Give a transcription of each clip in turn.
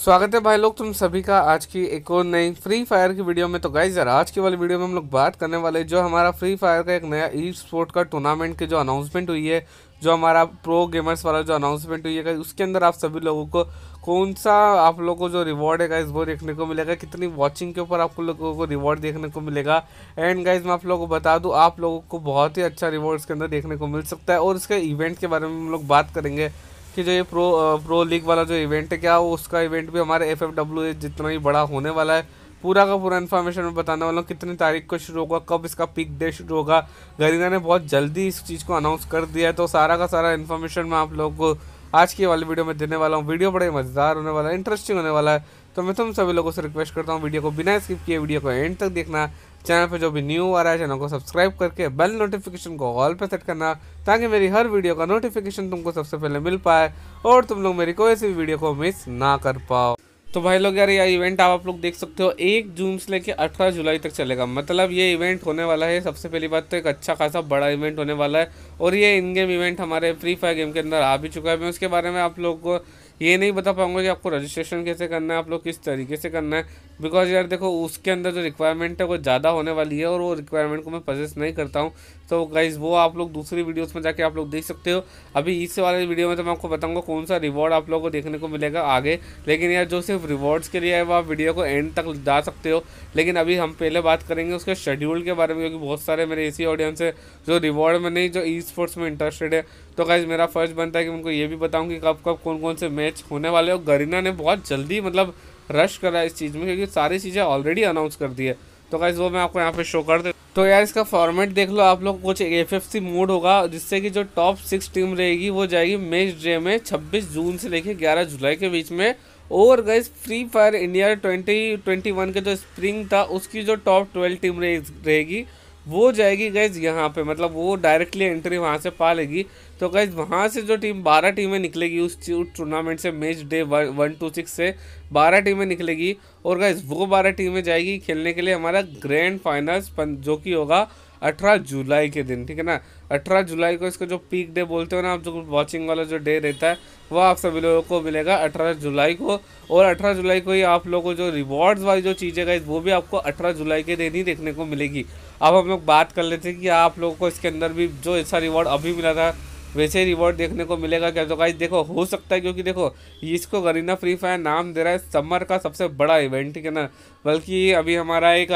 स्वागत है भाई लोग तुम सभी का आज की एक और नई फ्री फायर की वीडियो में तो गाइज यार आज की वाली वीडियो में हम लोग बात करने वाले जो हमारा फ्री फायर का एक नया ई स्पोर्ट का टूर्नामेंट की जो अनाउंसमेंट हुई है जो हमारा प्रो गेमर्स वाला जो अनाउंसमेंट हुई है उसके अंदर आप सभी लोगों को कौन सा आप लोगों को जो रिवॉर्ड है गाइज वो देखने को मिलेगा कितनी वॉचिंग के ऊपर आप लोगों को रिवॉर्ड देखने को मिलेगा एंड गाइज मैं आप लोगों को बता दूँ आप लोगों को बहुत ही अच्छा रिवॉर्ड के अंदर देखने को मिल सकता है और उसके इवेंट के बारे में हम लोग बात करेंगे कि जो ये प्रो प्रो लीग वाला जो इवेंट है क्या वो उसका इवेंट भी हमारे एफ एफ डब्ल्यू जितना ही बड़ा होने वाला है पूरा का पूरा इन्फॉर्मेशन मैं बताने वाला हूँ कितनी तारीख को शुरू होगा कब इसका पिक डे शुरू होगा गरीना ने बहुत जल्दी इस चीज़ को अनाउंस कर दिया है तो सारा का सारा इन्फॉर्मेशन मैं आप लोगों को आज की वाली वीडियो में देने वाला हूँ वीडियो बड़े मज़ेदार होने वाला है इंटरेस्टिंग होने वाला है तो मैं तुम सभी लोगों से रिक्वेस्ट करता हूँ वीडियो को बिना स्किप किए वीडियो को एंड तक देखना चैनल पर जो भी न्यू आ रहा है चैनल को सब्सक्राइब करके बेल नोटिफिकेशन को ऑल पर सेट करना ताकि मेरी हर वीडियो का नोटिफिकेशन तुमको सबसे पहले मिल पाए और तुम लोग मेरी कोई सी वीडियो को मिस ना कर पाओ तो भाई लोग यार ये इवेंट आप आप लोग देख सकते हो एक जून से लेकर अठारह जुलाई तक चलेगा मतलब ये इवेंट होने वाला है सबसे पहली बात तो एक अच्छा खासा बड़ा इवेंट होने वाला है और ये इन गेम इवेंट हमारे फ्री फायर गेम के अंदर आ भी चुका है मैं उसके बारे में आप लोग को ये नहीं बता पाऊंगा कि आपको रजिस्ट्रेशन कैसे करना है आप लोग किस तरीके से करना है बिकॉज यार देखो उसके अंदर जो रिक्वायरमेंट है वो ज़्यादा होने वाली है और वो रिक्वायरमेंट को मैं प्रजेस्ट नहीं करता हूँ तो गाइज़ वो आप लोग दूसरी वीडियोज़ में जाके आप लोग देख सकते हो अभी इस वाले वीडियो में तो मैं आपको बताऊँगा कौन सा रिवॉर्ड आप लोग को देखने को मिलेगा आगे लेकिन यार जो सिर्फ रिवॉर्ड्स के लिए है वो आप वीडियो को एंड तक जा सकते हो लेकिन अभी हम पहले बात करेंगे उसके शेड्यूल के बारे में क्योंकि बहुत सारे मेरे ऐसी ऑडियंस है जो रिवॉर्ड में नहीं जो ई स्पोर्ट्स में इंटरेस्टेड है तो गाइज मेरा फ़र्ज़ बनता है कि उनको ये भी बताऊँ कि कब कब कौन कौन से मैच होने वाले और गरीना ने बहुत जल्दी मतलब रश करा इस चीज़ में क्योंकि सारी चीज़ें ऑलरेडी अनाउंस कर दी है तो गाइज वो मैं आपको यहाँ पे शो कर दे तो यार इसका फॉर्मेट देख लो आप लोग कुछ एफ एफ सी मोड होगा जिससे कि जो टॉप सिक्स टीम रहेगी वो जाएगी मैच डे में छब्बीस जून से लेके ग्यारह जुलाई के बीच में और guys free fire India twenty twenty one के जो स्प्रिंग था उसकी जो टॉप ट्वेल्व टीम रहेगी वो जाएगी गैज यहाँ पे मतलब वो डायरेक्टली एंट्री वहाँ से पा लेगी तो गैज वहाँ से जो टीम बारह टीमें निकलेगी उस टूर्नामेंट से match day one to six से बारह टीमें निकलेगी और गैज वो बारह टीमें जाएगी खेलने के लिए हमारा ग्रैंड फाइनल्स जो कि होगा अठारह जुलाई के दिन ठीक है ना अठारह जुलाई को इसका जो पीक डे बोलते हो ना आप जो वॉचिंग वाला जो डे रहता है वो आप सभी लोगों को मिलेगा अठारह जुलाई को और अठारह जुलाई को ही आप लोगों को जो रिवॉर्ड्स वाली जो चीज़ें गई वो भी आपको अठारह जुलाई के दिन ही देखने को मिलेगी अब हम लोग बात कर लेते हैं कि आप लोगों को इसके अंदर भी जो ऐसा रिवॉर्ड अभी मिला था वैसे ही रिवॉर्ड देखने को मिलेगा क्या तो गाइज देखो हो सकता है क्योंकि देखो इसको गरीना फ्री फायर नाम दे रहा है समर का सबसे बड़ा इवेंट ठीक है ना बल्कि अभी हमारा एक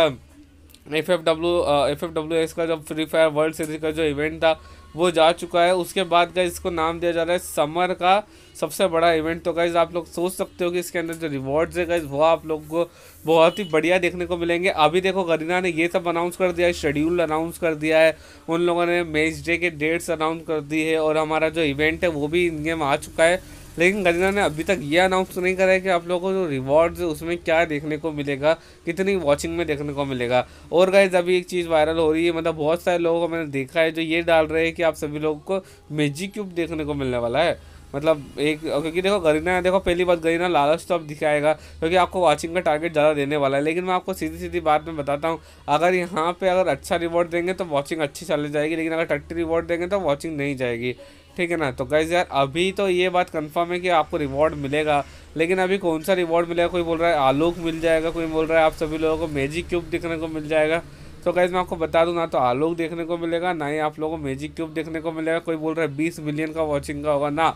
F F W F F W S का जब फ्री फायर वर्ल्ड सीरीज का जो इवेंट था वो जा चुका है उसके बाद का इसको नाम दिया जा रहा है समर का सबसे बड़ा इवेंट तो गाइज आप लोग सोच सकते हो कि इसके अंदर जो रिवॉर्ड्स है गाइज वो आप लोग को बहुत ही बढ़िया देखने को मिलेंगे अभी देखो गरीना ने ये सब अनाउंस कर दिया है शेड्यूल अनाउंस कर दिया है उन लोगों ने मैच डे के डेट्स अनाउंस कर दी है और हमारा जो इवेंट है वो भी इन गेम आ चुका है लेकिन गजना ने अभी तक ये अनाउंस तो नहीं करा है कि आप लोगों को जो रिवॉर्ड्स उसमें क्या देखने को मिलेगा कितनी वॉचिंग में देखने को मिलेगा और गाइज अभी एक चीज़ वायरल हो रही है मतलब बहुत सारे लोगों को मैंने देखा है जो ये डाल रहे हैं कि आप सभी लोगों को मेजिक क्यूब देखने को मिलने वाला है मतलब एक क्योंकि देखो गरीना देखो पहली बात गरीना लालच तो अब दिखाएगा क्योंकि आपको वॉचिंग का टारगेट ज़्यादा देने वाला है लेकिन मैं आपको सीधी सीधी बात में बताता हूँ अगर यहाँ पे अगर अच्छा रिवॉर्ड देंगे तो वॉचिंग अच्छी चले जाएगी लेकिन अगर टट्टी रिवॉर्ड देंगे तो वॉचिंग नहीं जाएगी ठीक है ना तो गैस यार अभी तो ये बात कन्फर्म है कि आपको रिवॉर्ड मिलेगा लेकिन अभी कौन सा रिवॉर्ड मिलेगा कोई बोल रहा है आलोक मिल जाएगा कोई बोल रहा है आप सभी लोगों को मैजिक क्यूब देखने को मिल जाएगा तो गैस मैं आपको बता दूं ना तो आलोक देखने को मिलेगा ना ही आप लोगों को मैजिक क्यूब देखने को मिलेगा कोई बोल रहा है बीस मिलियन का वॉचिंग का होगा ना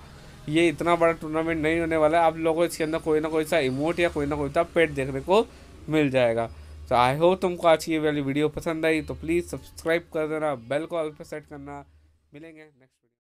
ये इतना बड़ा टूर्नामेंट नहीं होने वाला है आप लोगों को इसके अंदर कोई ना कोई सा इमोट या कोई ना कोई सा पेट देखने को मिल जाएगा तो आई होप तुमको आज की वाली वीडियो पसंद आई तो प्लीज़ सब्सक्राइब कर देना बेल को ऑल पर सेट करना मिलेंगे नेक्स्ट